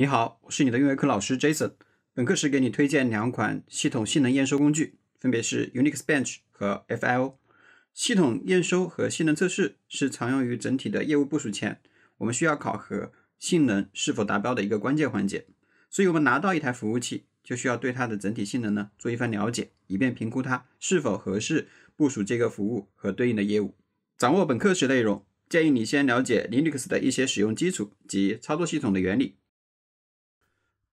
你好，我是你的运维课老师 Jason。本课时给你推荐两款系统性能验收工具，分别是 Unixbench 和 FIO。系统验收和性能测试是常用于整体的业务部署前，我们需要考核性能是否达标的一个关键环节。所以，我们拿到一台服务器，就需要对它的整体性能呢做一番了解，以便评估它是否合适部署这个服务和对应的业务。掌握本课时内容，建议你先了解 Linux 的一些使用基础及操作系统的原理。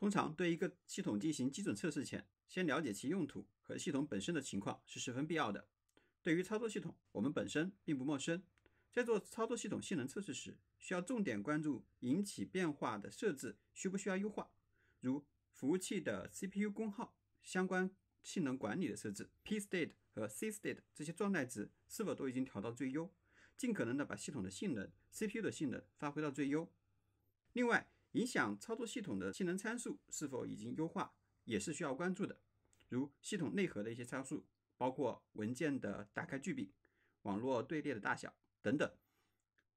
通常，对一个系统进行基准测试前，先了解其用途和系统本身的情况是十分必要的。对于操作系统，我们本身并不陌生。在做操作系统性能测试时，需要重点关注引起变化的设置需不需要优化，如服务器的 CPU 功耗相关性能管理的设置，P state 和 C state 这些状态值是否都已经调到最优，尽可能的把系统的性能、CPU 的性能发挥到最优。另外，影响操作系统的性能参数是否已经优化，也是需要关注的，如系统内核的一些参数，包括文件的打开句柄、网络队列的大小等等。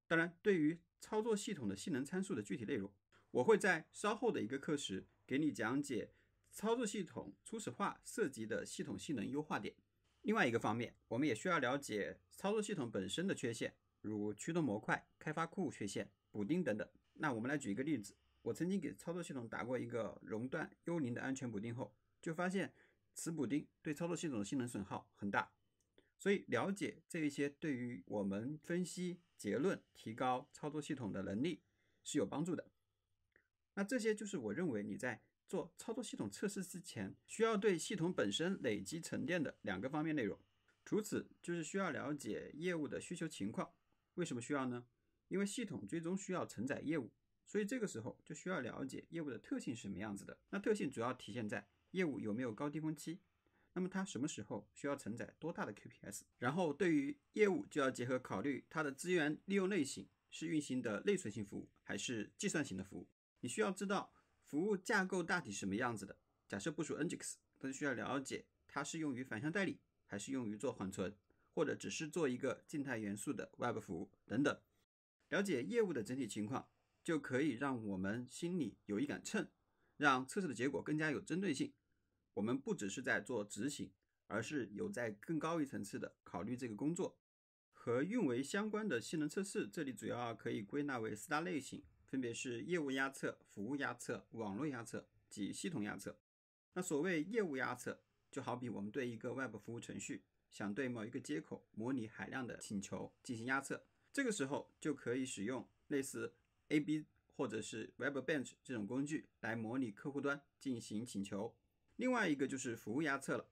当然，对于操作系统的性能参数的具体内容，我会在稍后的一个课时给你讲解操作系统初始化涉及的系统性能优化点。另外一个方面，我们也需要了解操作系统本身的缺陷，如驱动模块开发库缺陷、补丁等等。那我们来举一个例子。我曾经给操作系统打过一个熔断幽灵的安全补丁后，就发现此补丁对操作系统的性能损耗很大。所以了解这一些对于我们分析结论、提高操作系统的能力是有帮助的。那这些就是我认为你在做操作系统测试之前需要对系统本身累积沉淀的两个方面内容。除此，就是需要了解业务的需求情况。为什么需要呢？因为系统最终需要承载业务。所以这个时候就需要了解业务的特性是什么样子的。那特性主要体现在业务有没有高低峰期，那么它什么时候需要承载多大的 QPS？然后对于业务就要结合考虑它的资源利用类型是运行的内存型服务还是计算型的服务。你需要知道服务架构大体什么样子的。假设部署 Nginx，都需要了解它是用于反向代理还是用于做缓存，或者只是做一个静态元素的 Web 服务等等。了解业务的整体情况。就可以让我们心里有一杆秤，让测试的结果更加有针对性。我们不只是在做执行，而是有在更高一层次的考虑这个工作。和运维相关的性能测试，这里主要可以归纳为四大类型，分别是业务压测、服务压测、网络压测及系统压测。那所谓业务压测，就好比我们对一个外部服务程序，想对某一个接口模拟海量的请求进行压测，这个时候就可以使用类似。A B 或者是 Web Bench 这种工具来模拟客户端进行请求，另外一个就是服务压测了。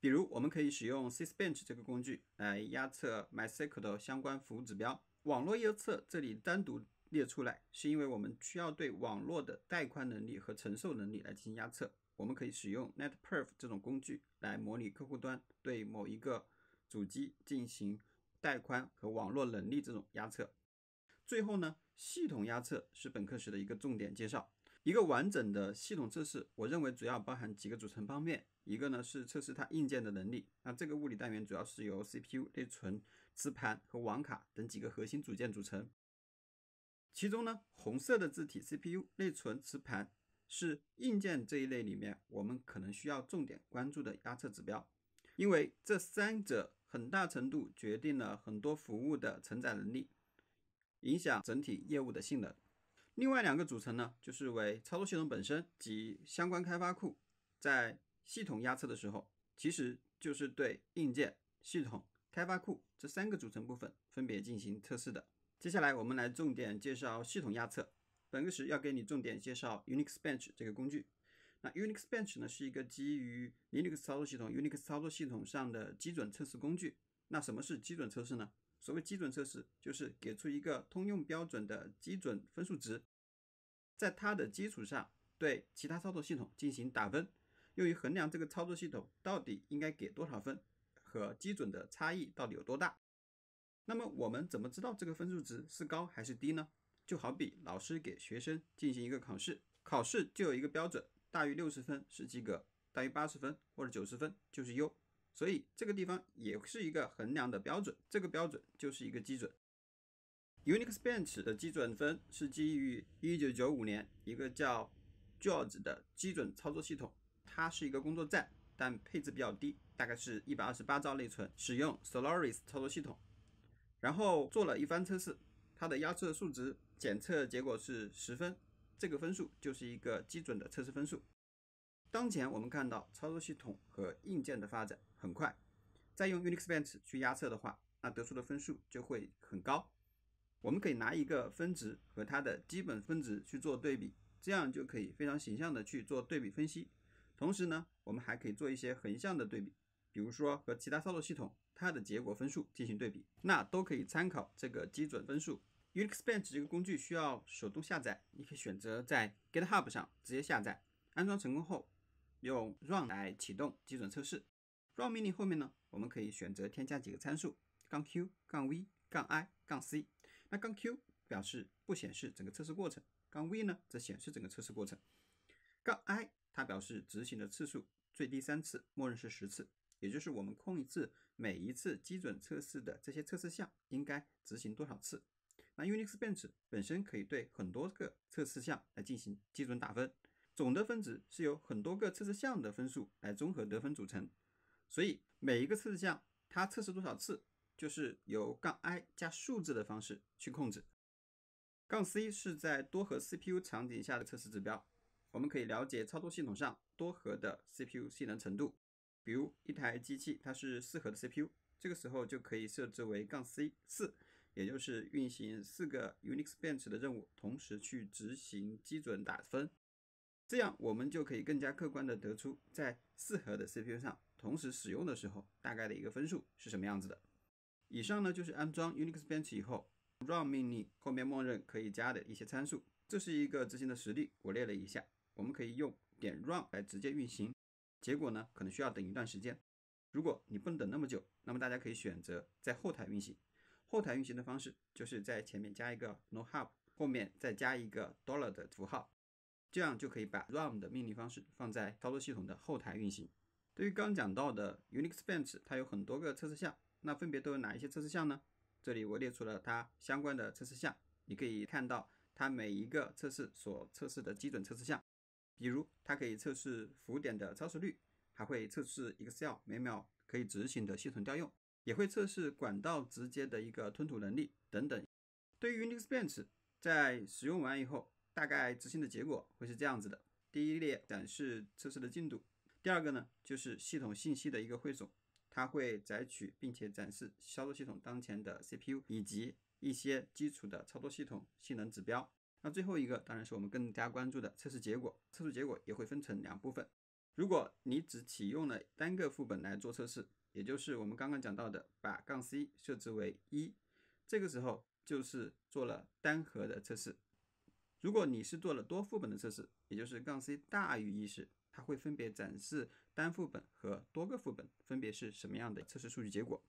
比如我们可以使用 s y s Bench 这个工具来压测 MySQL 的相关服务指标。网络压测这里单独列出来，是因为我们需要对网络的带宽能力和承受能力来进行压测。我们可以使用 Net Perf 这种工具来模拟客户端对某一个主机进行带宽和网络能力这种压测。最后呢。系统压测是本课时的一个重点介绍。一个完整的系统测试，我认为主要包含几个组成方面。一个呢是测试它硬件的能力。那这个物理单元主要是由 CPU、内存、磁盘和网卡等几个核心组件组成。其中呢，红色的字体 CPU、内存、磁盘是硬件这一类里面我们可能需要重点关注的压测指标，因为这三者很大程度决定了很多服务的承载能力。影响整体业务的性能。另外两个组成呢，就是为操作系统本身及相关开发库。在系统压测的时候，其实就是对硬件、系统、开发库这三个组成部分分别进行测试的。接下来我们来重点介绍系统压测。本个时要给你重点介绍 Unixbench 这个工具。那 Unixbench 呢，是一个基于 Linux 操作系统、Unix 操作系统上的基准测试工具。那什么是基准测试呢？所谓基准测试，就是给出一个通用标准的基准分数值，在它的基础上对其他操作系统进行打分，用于衡量这个操作系统到底应该给多少分和基准的差异到底有多大。那么我们怎么知道这个分数值是高还是低呢？就好比老师给学生进行一个考试，考试就有一个标准，大于六十分是及格，大于八十分或者九十分就是优。所以这个地方也是一个衡量的标准，这个标准就是一个基准。Unixbench 的基准分是基于1995年一个叫 George 的基准操作系统，它是一个工作站，但配置比较低，大概是一百二十八兆内存，使用 Solaris 操作系统，然后做了一番测试，它的压测数值检测结果是十分，这个分数就是一个基准的测试分数。当前我们看到操作系统和硬件的发展。很快，再用 Unixbench 去压测的话，那得出的分数就会很高。我们可以拿一个分值和它的基本分值去做对比，这样就可以非常形象的去做对比分析。同时呢，我们还可以做一些横向的对比，比如说和其他操作系统它的结果分数进行对比，那都可以参考这个基准分数。Unixbench 这个工具需要手动下载，你可以选择在 GitHub 上直接下载。安装成功后，用 run 来启动基准测试。run 命令后面呢，我们可以选择添加几个参数，杠 q、杠 v、杠 i、杠 c。那杠 q 表示不显示整个测试过程，杠 v 呢则显示整个测试过程。杠 i 它表示执行的次数，最低三次，默认是十次，也就是我们控一次，每一次基准测试的这些测试项应该执行多少次。那 Unixbench 本身可以对很多个测试项来进行基准打分，总的分值是由很多个测试项的分数来综合得分组成。所以每一个测试项，它测试多少次，就是由杠 i 加数字的方式去控制。杠 c 是在多核 CPU 场景下的测试指标，我们可以了解操作系统上多核的 CPU 性能程度。比如一台机器它是四核的 CPU，这个时候就可以设置为杠 c 四，也就是运行四个 Unixbench 的任务同时去执行基准打分，这样我们就可以更加客观的得出在四核的 CPU 上。同时使用的时候，大概的一个分数是什么样子的？以上呢就是安装 Unixbench 以后，run 命令后面默认可以加的一些参数。这是一个执行的实例，我列了一下，我们可以用点 run 来直接运行。结果呢，可能需要等一段时间。如果你不能等那么久，那么大家可以选择在后台运行。后台运行的方式就是在前面加一个 nohup，后面再加一个 dollar 的符号，这样就可以把 run 的命令方式放在操作系统的后台运行。对于刚讲到的 Unixbench，它有很多个测试项，那分别都有哪一些测试项呢？这里我列出了它相关的测试项，你可以看到它每一个测试所测试的基准测试项，比如它可以测试浮点的超时率，还会测试 Excel 每秒可以执行的系统调用，也会测试管道直接的一个吞吐能力等等。对于 Unixbench，在使用完以后，大概执行的结果会是这样子的：第一列展示测试的进度。第二个呢，就是系统信息的一个汇总，它会载取并且展示操作系统当前的 CPU 以及一些基础的操作系统性能指标。那最后一个当然是我们更加关注的测试结果，测试结果也会分成两部分。如果你只启用了单个副本来做测试，也就是我们刚刚讲到的把杠 C 设置为一，这个时候就是做了单核的测试。如果你是做了多副本的测试，也就是杠 C 大于一时。会分别展示单副本和多个副本分别是什么样的测试数据结果。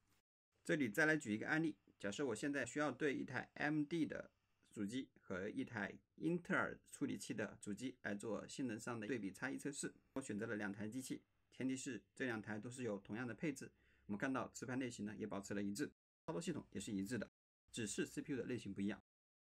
这里再来举一个案例，假设我现在需要对一台 m d 的主机和一台英特尔处理器的主机来做性能上的对比差异测试。我选择了两台机器，前提是这两台都是有同样的配置。我们看到磁盘类型呢也保持了一致，操作系统也是一致的，只是 CPU 的类型不一样。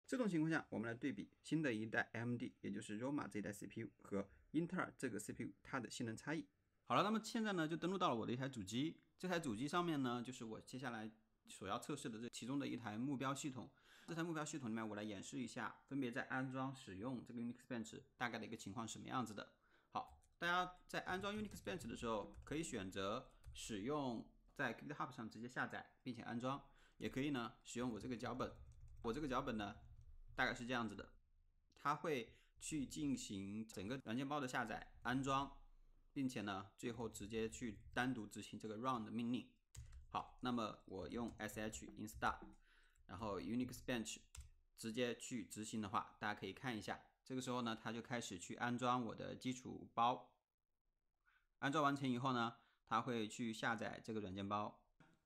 这种情况下，我们来对比新的一代 MD，也就是 Roma 这一代 CPU 和英特尔这个 CPU 它的性能差异。好了，那么现在呢就登录到了我的一台主机，这台主机上面呢就是我接下来所要测试的这其中的一台目标系统。这台目标系统里面，我来演示一下分别在安装使用这个 Unixbench 大概的一个情况是什么样子的。好，大家在安装 Unixbench 的时候，可以选择使用在 GitHub 上直接下载并且安装，也可以呢使用我这个脚本。我这个脚本呢。大概是这样子的，它会去进行整个软件包的下载、安装，并且呢，最后直接去单独执行这个 run 的命令。好，那么我用 sh install，然后 Unixbench 直接去执行的话，大家可以看一下。这个时候呢，它就开始去安装我的基础包。安装完成以后呢，它会去下载这个软件包。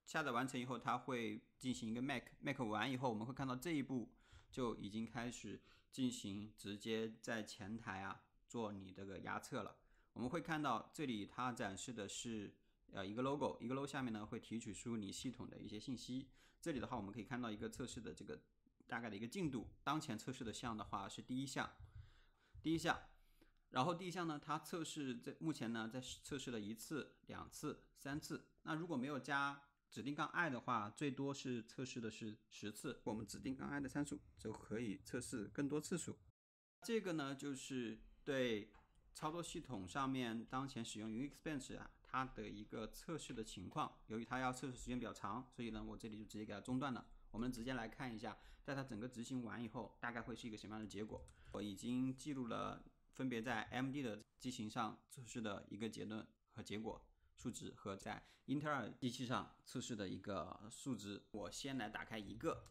下载完成以后，它会进行一个 m a c m a c 完以后，我们会看到这一步。就已经开始进行直接在前台啊做你这个压测了。我们会看到这里它展示的是呃一个 logo，一个 logo 下面呢会提取出你系统的一些信息。这里的话我们可以看到一个测试的这个大概的一个进度，当前测试的项的话是第一项，第一项，然后第一项呢它测试在目前呢在测试了一次、两次、三次。那如果没有加指定杠 i 的话，最多是测试的是十次。我们指定杠 i 的参数就可以测试更多次数。这个呢，就是对操作系统上面当前使用 Unixbench 啊它的一个测试的情况。由于它要测试时间比较长，所以呢，我这里就直接给它中断了。我们直接来看一下，在它整个执行完以后，大概会是一个什么样的结果。我已经记录了分别在 M D 的机型上测试的一个结论和结果。数值和在英特尔机器上测试的一个数值，我先来打开一个，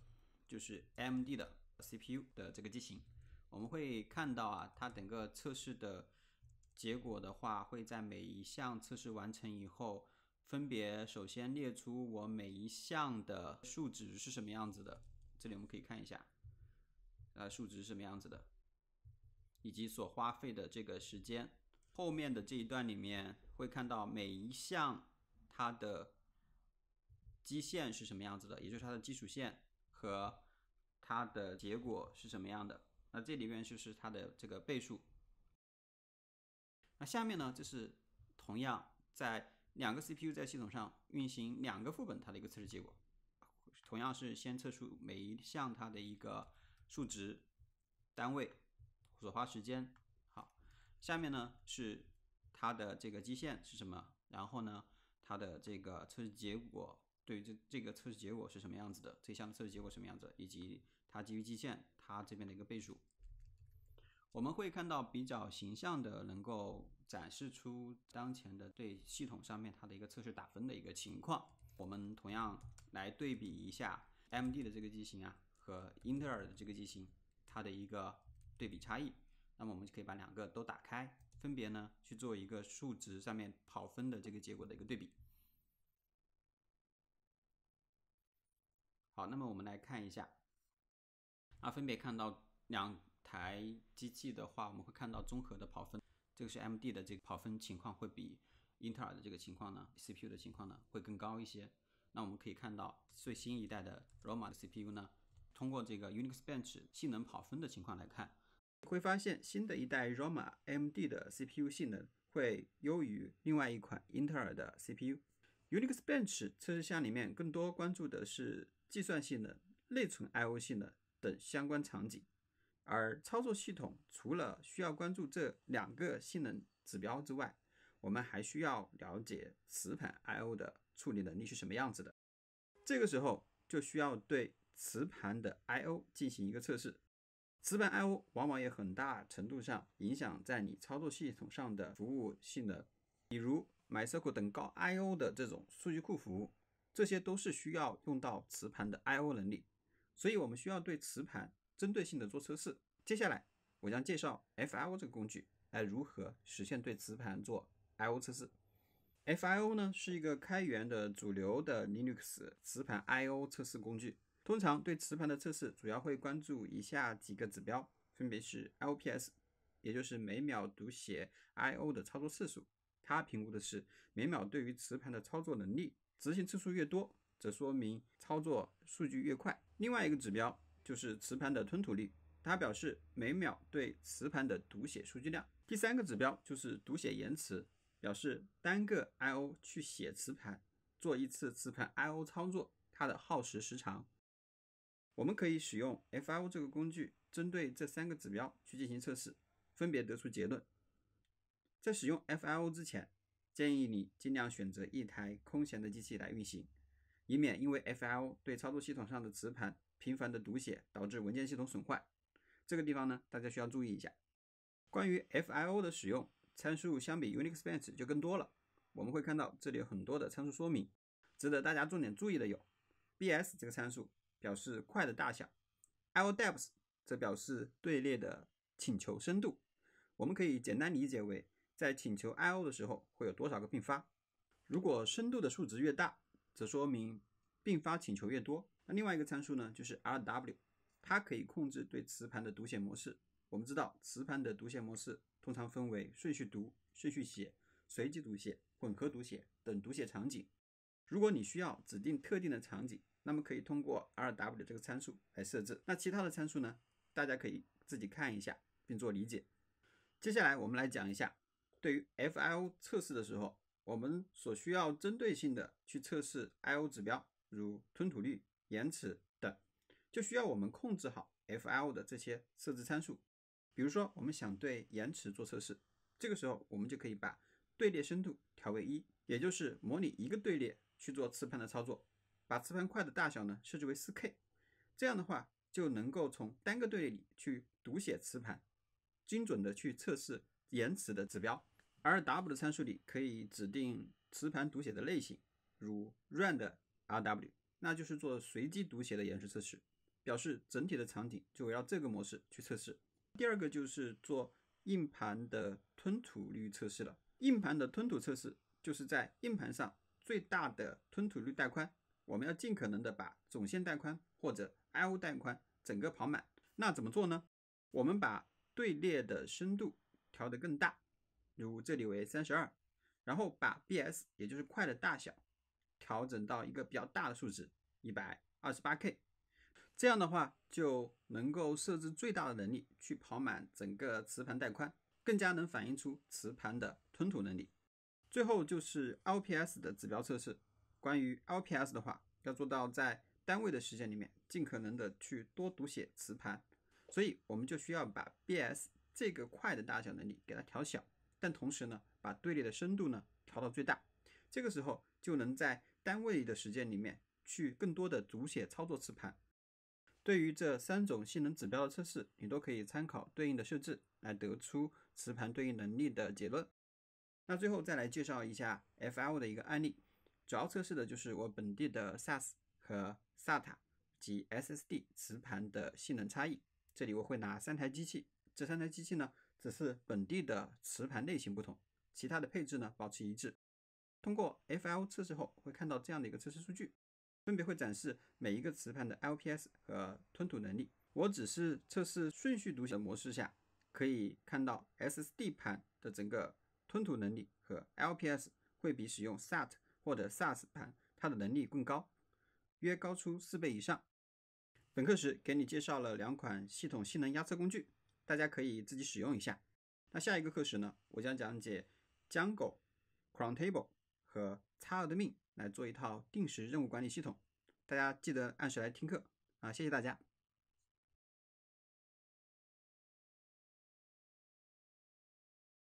就是 AMD 的 CPU 的这个机型，我们会看到啊，它整个测试的结果的话，会在每一项测试完成以后，分别首先列出我每一项的数值是什么样子的，这里我们可以看一下，呃，数值是什么样子的，以及所花费的这个时间。后面的这一段里面会看到每一项它的基线是什么样子的，也就是它的基础线和它的结果是什么样的。那这里面就是它的这个倍数。那下面呢，就是同样在两个 CPU 在系统上运行两个副本，它的一个测试结果，同样是先测出每一项它的一个数值、单位、所花时间。下面呢是它的这个基线是什么？然后呢，它的这个测试结果，对这这个测试结果是什么样子的？这项测试结果什么样子？以及它基于基线，它这边的一个倍数，我们会看到比较形象的，能够展示出当前的对系统上面它的一个测试打分的一个情况。我们同样来对比一下 M D 的这个机型啊和英特尔的这个机型它的一个对比差异。那么我们就可以把两个都打开，分别呢去做一个数值上面跑分的这个结果的一个对比。好，那么我们来看一下，啊，分别看到两台机器的话，我们会看到综合的跑分，这个是 M D 的这个跑分情况会比英特尔的这个情况呢，C P U 的情况呢会更高一些。那我们可以看到最新一代的 Roma C P U 呢，通过这个 Unix Bench 性能跑分的情况来看。会发现新的一代 r o m a M D 的 CPU 性能会优于另外一款英特尔的 CPU。Unix Bench 测试箱里面更多关注的是计算性能、内存 I O 性能等相关场景，而操作系统除了需要关注这两个性能指标之外，我们还需要了解磁盘 I O 的处理能力是什么样子的。这个时候就需要对磁盘的 I O 进行一个测试。磁盘 I/O 往往也很大程度上影响在你操作系统上的服务性能，比如 MySQL 等高 I/O 的这种数据库服务，这些都是需要用到磁盘的 I/O 能力，所以我们需要对磁盘针对性的做测试。接下来我将介绍 fio 这个工具来如何实现对磁盘做 I/O 测试。fio 呢是一个开源的主流的 Linux 磁盘 I/O 测试工具。通常对磁盘的测试主要会关注以下几个指标，分别是 IOPS，也就是每秒读写 I/O 的操作次数，它评估的是每秒对于磁盘的操作能力，执行次数越多，则说明操作数据越快。另外一个指标就是磁盘的吞吐率，它表示每秒对磁盘的读写数据量。第三个指标就是读写延迟，表示单个 I/O 去写磁盘做一次磁盘 I/O 操作它的耗时时长。我们可以使用 fio 这个工具，针对这三个指标去进行测试，分别得出结论。在使用 fio 之前，建议你尽量选择一台空闲的机器来运行，以免因为 fio 对操作系统上的磁盘频繁的读写导致文件系统损坏。这个地方呢，大家需要注意一下。关于 fio 的使用参数，相比 Unixbench 就更多了。我们会看到这里有很多的参数说明，值得大家重点注意的有 bs 这个参数。表示块的大小，IO depths 则表示队列的请求深度。我们可以简单理解为，在请求 IO 的时候会有多少个并发。如果深度的数值越大，则说明并发请求越多。那另外一个参数呢，就是 RW，它可以控制对磁盘的读写模式。我们知道，磁盘的读写模式通常分为顺序读、顺序写、随机读写、混合读写等读写场景。如果你需要指定特定的场景。那么可以通过 RW 这个参数来设置，那其他的参数呢，大家可以自己看一下并做理解。接下来我们来讲一下，对于 FIo 测试的时候，我们所需要针对性的去测试 IO 指标，如吞吐率、延迟等，就需要我们控制好 FIo 的这些设置参数。比如说我们想对延迟做测试，这个时候我们就可以把队列深度调为一，也就是模拟一个队列去做磁盘的操作。把磁盘块的大小呢设置为四 K，这样的话就能够从单个队列里去读写磁盘，精准的去测试延迟的指标。R W 的参数里可以指定磁盘读写的类型，如 R and R W，那就是做随机读写的延迟测试，表示整体的场景就围绕这个模式去测试。第二个就是做硬盘的吞吐率测试了。硬盘的吞吐测试就是在硬盘上最大的吞吐率带宽。我们要尽可能的把总线带宽或者 I/O 带宽整个跑满，那怎么做呢？我们把队列的深度调得更大，如这里为三十二，然后把 B/S，也就是块的大小调整到一个比较大的数值，一百二十八 K，这样的话就能够设置最大的能力去跑满整个磁盘带宽，更加能反映出磁盘的吞吐能力。最后就是 l p s 的指标测试。关于 l p s 的话，要做到在单位的时间里面尽可能的去多读写磁盘，所以我们就需要把 B/S 这个块的大小能力给它调小，但同时呢，把队列的深度呢调到最大，这个时候就能在单位的时间里面去更多的读写操作磁盘。对于这三种性能指标的测试，你都可以参考对应的设置来得出磁盘对应能力的结论。那最后再来介绍一下 f l 的一个案例。主要测试的就是我本地的 SAS 和 SATA 及 SSD 磁盘的性能差异。这里我会拿三台机器，这三台机器呢只是本地的磁盘类型不同，其他的配置呢保持一致。通过 FL 测试后，会看到这样的一个测试数据，分别会展示每一个磁盘的 LPS 和吞吐能力。我只是测试顺序读写模式下，可以看到 SSD 盘的整个吞吐能力和 LPS 会比使用 s a t 或者 SaaS 盘，它的能力更高，约高出四倍以上。本课时给你介绍了两款系统性能压测工具，大家可以自己使用一下。那下一个课时呢，我将讲解 Jango、Crontab 和 e i r e d m i n 来做一套定时任务管理系统。大家记得按时来听课啊！谢谢大家。